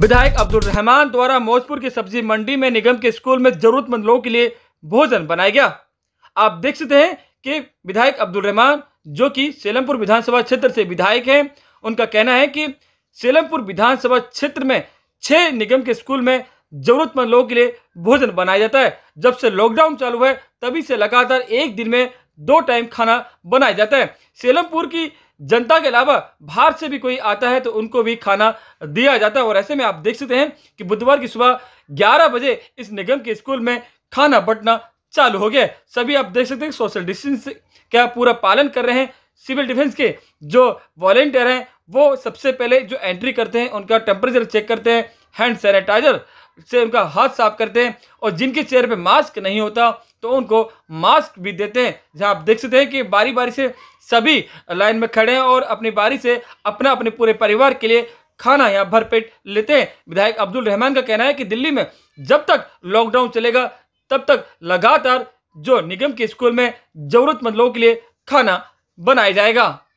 विधायक अब्दुल रहमान द्वारा मोजपुर की सब्जी मंडी में निगम के स्कूल में जरूरतमंद लोगों के लिए भोजन बनाया गया आप देख सकते हैं कि विधायक अब्दुल रहमान जो कि सेलमपुर विधानसभा क्षेत्र से विधायक हैं उनका कहना है कि सेलमपुर विधानसभा क्षेत्र में छह निगम के स्कूल में जरूरतमंद लोगों के लिए भोजन बनाया जाता है जब से लॉकडाउन चालू है तभी से लगातार एक दिन में दो टाइम खाना बनाया जाता है सेलमपुर की जनता के अलावा बाहर से भी कोई आता है तो उनको भी खाना दिया जाता है और ऐसे में आप देख सकते हैं कि बुधवार की सुबह 11 बजे इस निगम के स्कूल में खाना बंटना चालू हो गया सभी आप देख सकते हैं सोशल डिस्टेंस का पूरा पालन कर रहे हैं सिविल डिफेंस के जो वॉलेंटियर हैं वो सबसे पहले जो एंट्री करते हैं उनका टेम्परेचर चेक करते हैं हैंड सैनिटाइजर से उनका हाथ साफ करते हैं और जिनके चेहरे पे मास्क नहीं होता तो उनको मास्क भी देते हैं जहां आप देख सकते हैं कि बारी बारी से सभी लाइन में खड़े हैं और अपनी बारी से अपना अपने पूरे परिवार के लिए खाना यहाँ भरपेट लेते हैं विधायक अब्दुल रहमान का कहना है कि दिल्ली में जब तक लॉकडाउन चलेगा तब तक लगातार जो निगम के स्कूल में जरूरतमंद लोगों के लिए खाना बनाया जाएगा